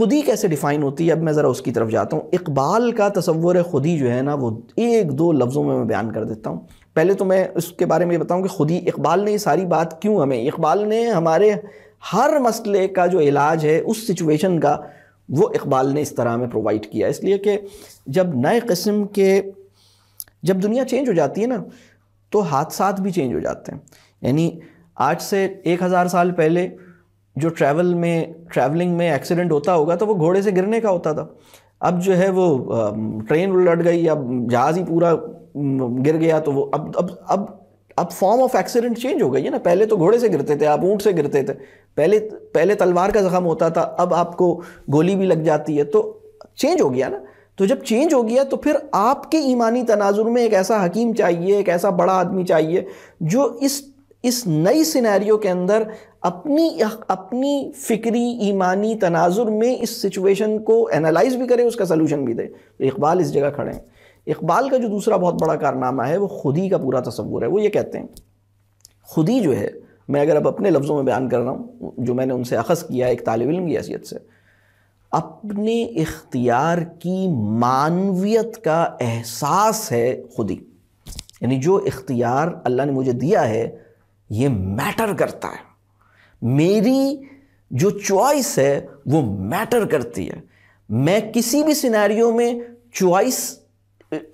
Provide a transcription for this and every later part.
खुदी कैसे डिफ़ाइन होती है अब मैं ज़रा उसकी तरफ जाता हूँ इकबाल का तस्वुर खुदी जो है ना वो एक दो लफ्ज़ों में मैं बयान कर देता हूँ पहले तो मैं उसके बारे में बताऊँ कि खुदी इकबाल ने ये सारी बात क्यों हमें इकबाल ने हमारे हर मसले का जो इलाज है उस सिचुएशन का वो इकबाल ने इस तरह में प्रोवाइड किया इसलिए कि जब नए कस्म के जब दुनिया चेंज हो जाती है ना तो हादसा भी चेंज हो जाते हैं यानी आज से एक हज़ार साल पहले जो ट्रैवल में ट्रैवलिंग में एक्सीडेंट होता होगा तो वो घोड़े से गिरने का होता था अब जो है वो ट्रेन उलट गई अब जहाज़ ही पूरा गिर गया तो वो अब अब अब अब फॉर्म ऑफ एक्सीडेंट चेंज हो गई है ना पहले तो घोड़े से गिरते थे आप ऊँट से गिरते थे पहले पहले तलवार का ज़ख़म होता था अब आपको गोली भी लग जाती है तो चेंज हो गया ना तो जब चेंज हो गया तो फिर आपके ईमानी तनाजुर में एक ऐसा हकीम चाहिए एक ऐसा बड़ा आदमी चाहिए जो इस इस नई सिनेरियो के अंदर अपनी अपनी फ़िक्री ईमानी तनाजुर में इस सिचुएशन को एनालाइज भी करे उसका सलूशन भी दे तो इकबाल इस जगह खड़े हैं इकबाल का जो दूसरा बहुत बड़ा कारनामा है वो खुदी का पूरा तस्वूर है वो ये कहते हैं खुदी जो है मैं अगर अब अपने लफ्ज़ों में बयान कर रहा हूँ जो मैंने उनसे अखज़ किया है एक तालब इम की हैसियत से अपने इख्तियार की मानवियत का एहसास है खुदी यानी जो इख्तियार अल्लाह ने मुझे दिया है ये मैटर करता है मेरी जो चॉइस है वो मैटर करती है मैं किसी भी सिनेरियो में चॉइस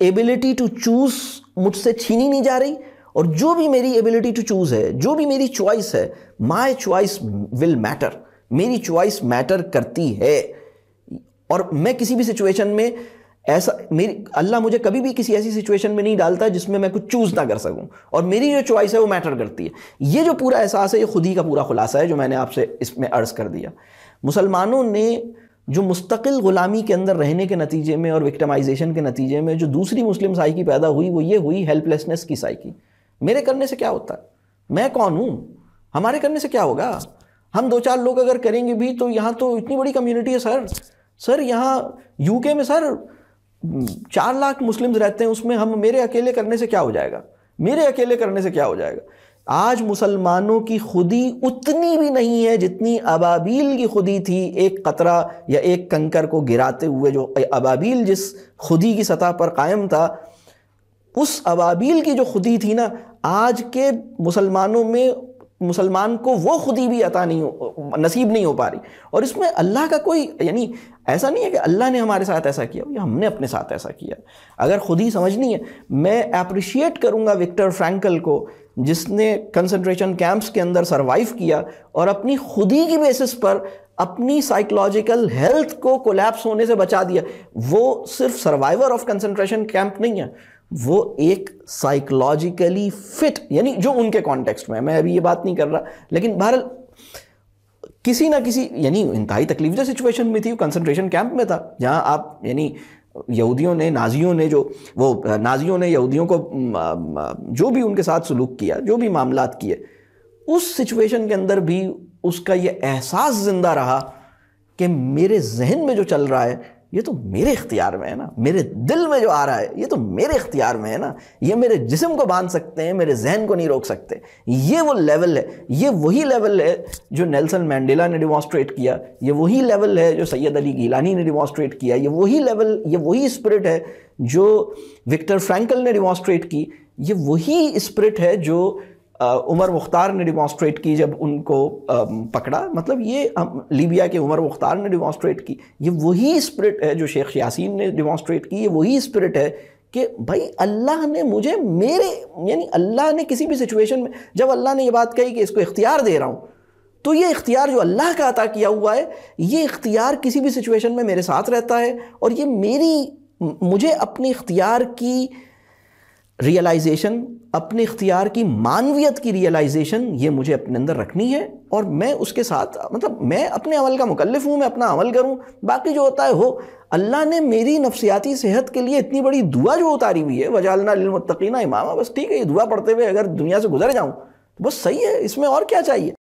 एबिलिटी टू चूज मुझसे छीनी नहीं जा रही और जो भी मेरी एबिलिटी टू चूज है जो भी मेरी चॉइस है माय चॉइस विल मैटर मेरी चॉइस मैटर करती है और मैं किसी भी सिचुएशन में ऐसा मेरी अल्लाह मुझे कभी भी किसी ऐसी सिचुएशन में नहीं डालता जिसमें मैं कुछ चूज़ ना कर सकूं और मेरी जो चॉइस है वो मैटर करती है ये जो पूरा एहसास है ये खुद ही का पूरा खुलासा है जो मैंने आपसे इसमें अर्ज़ कर दिया मुसलमानों ने जो मुस्तकिल ग़ुलामी के अंदर रहने के नतीजे में और विक्टमाइजेशन के नतीजे में जो दूसरी मुस्लिम साइकी पैदा हुई वो ये हुई हेल्पलेसनेस की साइकी मेरे करने से क्या होता है मैं कौन हूँ हमारे करने से क्या होगा हम दो चार लोग अगर करेंगे भी तो यहाँ तो इतनी बड़ी कम्युनिटी है सर सर यहाँ यूके में सर चार लाख मुस्लिम्स रहते हैं उसमें हम मेरे अकेले करने से क्या हो जाएगा मेरे अकेले करने से क्या हो जाएगा आज मुसलमानों की खुदी उतनी भी नहीं है जितनी अबाबील की खुदी थी एक कतरा या एक कंकर को गिराते हुए जो अबाबील जिस खुदी की सतह पर कायम था उस अबाबील की जो खुदी थी ना आज के मुसलमानों में मुसलमान को वो खुदी भी अता नहीं हो नसीब नहीं हो पा रही और इसमें अल्लाह का कोई यानी ऐसा नहीं है कि अल्लाह ने हमारे साथ ऐसा किया या हमने अपने साथ ऐसा किया अगर खुद ही समझनी है मैं अप्रिशिएट करूँगा विक्टर फ्रैंकल को जिसने कंसंट्रेशन कैंप्स के अंदर सर्वाइव किया और अपनी खुद ही की बेसिस पर अपनी साइकोलॉजिकल हेल्थ को कोलैप्स होने से बचा दिया वो सिर्फ सर्वाइवर ऑफ कंसनट्रेशन कैंप नहीं है वो एक साइकोलॉजिकली फिट यानी जो उनके कॉन्टेक्स्ट में है मैं अभी ये बात नहीं कर रहा लेकिन बहरहाल किसी ना किसी यानी इंतहाई जो सिचुएशन में थी कंसनट्रेशन कैंप में था जहाँ आप यानी यहूदियों ने नाजियों ने जो वो नाजियों ने यहूदियों को जो भी उनके साथ सलूक किया जो भी मामला किए उस सिचुएशन के अंदर भी उसका ये एहसास ज़िंदा रहा कि मेरे जहन में जो चल रहा है ये तो मेरे इख्तियार में है ना मेरे दिल में जो आ रहा है ये तो मेरे इख्तियार में है ना ये मेरे जिसम को बांध सकते हैं मेरे जहन को नहीं रोक सकते ये वो लेवल है ये वही लेवल है जो नेल्सन मैंडेला ने डिमॉन्स्ट्रेट किया ये वही लेवल है जो सैयद अली गीलानी ने डिमॉन्स्ट्रेट किया ये वही लेवल ये वही स्पिरिट है जो विक्टर फ्रेंकल ने डिमॉन्स्ट्रेट की ये वही स्पिरिट है जो उमर मुख्तार ने डिमॉन्स्ट्रेट की जब उनको पकड़ा मतलब ये हम लीबिया के उमर मुख्तार ने डिमॉन्स्ट्रेट की ये वही स्पिरिट है जो शेख यासीन ने डिमॉन्स्ट्रेट की ये वही स्पिरिट है कि भाई अल्लाह ने मुझे मेरे यानी अल्लाह ने किसी भी सिचुएशन में जब अल्लाह ने ये बात कही कि इसको इख्तियार दे रहा हूँ तो ये इख्तियार जो अल्लाह का अता किया हुआ है ये इख्तियार किसी भी सिचुएशन में मेरे साथ रहता है और ये मेरी मुझे अपने इख्तियार की रियलाइजेशन अपने इख्तियार की मानवियत की रियलाइजेशन ये मुझे अपने अंदर रखनी है और मैं उसके साथ मतलब मैं अपने अमल का मुकलफ हूँ मैं अपना अमल करूँ बाकी जो होता है हो अल्लाह ने मेरी नफसियाती सेहत के लिए इतनी बड़ी दुआ जो उतारी हुई है वजालना इमामा बस ठीक है ये दुआ पढ़ते हुए अगर दुनिया से गुजर जाऊँ तो बस सही है इसमें और क्या चाहिए